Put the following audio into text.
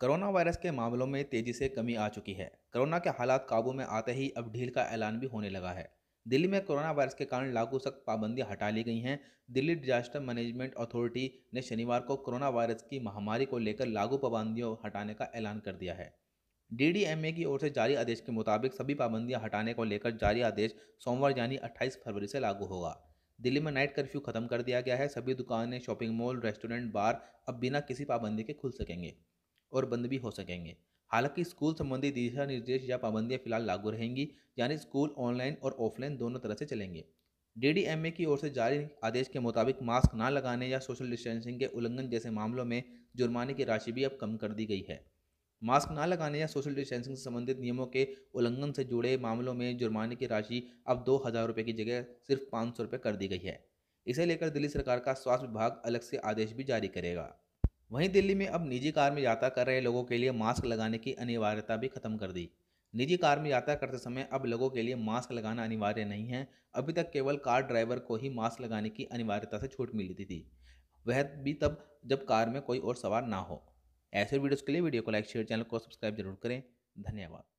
corona virus के मामलों में तेजी से कमी आ चुकी है कोरोना के हालात काबू में आते ही अब ढील का ऐलान भी होने लगा है दिल्ली में कोरोना वायरस के कारण लागू सख्त पाबंदियां हटा ली गई हैं दिल्ली डिजास्टर मैनेजमेंट अथॉरिटी ने शनिवार को कोरोना वायरस की महामारी को लेकर लागू पाबंदियों हटाने का ऐलान कर दिया है डीडीएमए की ओर से जारी आदेश के मुताबिक सभी पाबंदियां हटाने को लेकर जारी आदेश सोमवार यानी 28 फरवरी से लागू होगा दिल्ली में नाइट कर्फ्यू खत्म कर दिया गया है सभी दुकानें शॉपिंग मॉल रेस्टोरेंट बार अब बिना किसी पाबंदी के खुल सकेंगे और बंद भी हो सकेंगे हालांकि स्कूल संबंधी दिशा निर्देश या पाबंदियां फिलहाल लागू रहेंगी यानी स्कूल ऑनलाइन और ऑफलाइन दोनों तरह से चलेंगे डीडीएमए की ओर से जारी आदेश के मुताबिक मास्क ना लगाने या सोशल डिस्टेंसिंग के उल्लंघन जैसे मामलों में जुर्माने की राशि भी अब कम कर दी गई है मास्क ना लगाने या सोशल डिस्टेंसिंग से संबंधित नियमों के उल्लंघन से जुड़े मामलों में जुर्माने की राशि अब दो हज़ार रुपये की जगह सिर्फ पाँच सौ रुपये कर दी गई है इसे लेकर दिल्ली सरकार का स्वास्थ्य विभाग अलग से आदेश भी जारी करेगा वहीं दिल्ली में अब निजी कार में यात्रा कर रहे लोगों के लिए मास्क लगाने की अनिवार्यता भी खत्म कर दी निजी कार में यात्रा करते समय अब लोगों के लिए मास्क लगाना अनिवार्य नहीं है अभी तक केवल कार ड्राइवर को ही मास्क लगाने की अनिवार्यता से छूट मिली थी वह भी तब जब कार में कोई और सवार ना हो ऐसे वीडियोस के लिए वीडियो को लाइक शेयर चैनल को सब्सक्राइब जरूर करें धन्यवाद